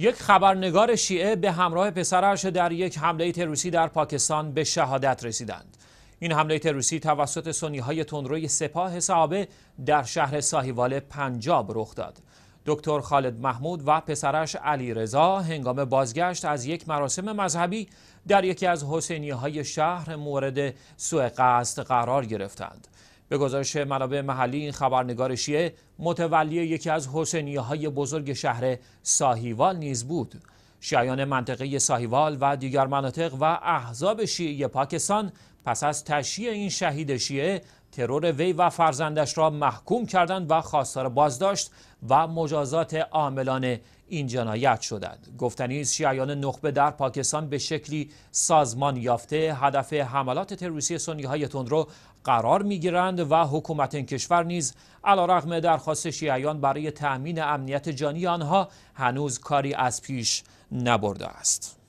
یک خبرنگار شیعه به همراه پسرش در یک حمله تروریستی در پاکستان به شهادت رسیدند. این حمله تروریستی توسط سنی های تندروی سپاه صحابه در شهر ساهیوال پنجاب رخ داد. دکتر خالد محمود و پسرش علی رضا هنگام بازگشت از یک مراسم مذهبی در یکی از حسینی های شهر مورد سوء قصد قرار گرفتند. به گزارش منابع محلی این خبرنگار شیعه متولی یکی از حسینیه های بزرگ شهر ساهیوال نیز بود شیعان منطقه ساهیوال و دیگر مناطق و احزاب شیعه پاکستان پس از تشییع این شهید شیعه ترور وی و فرزندش را محکوم کردند و خواستار بازداشت و مجازات عاملان این جنایت شدند گفتنی است شیعیان نخبه در پاکستان به شکلی سازمان یافته هدف حملات تروریستی سنی های تندرو قرار گیرند و حکومت این کشور نیز علیرغم درخواست شیعیان برای تأمین امنیت جانی آنها هنوز کاری از پیش نبرده است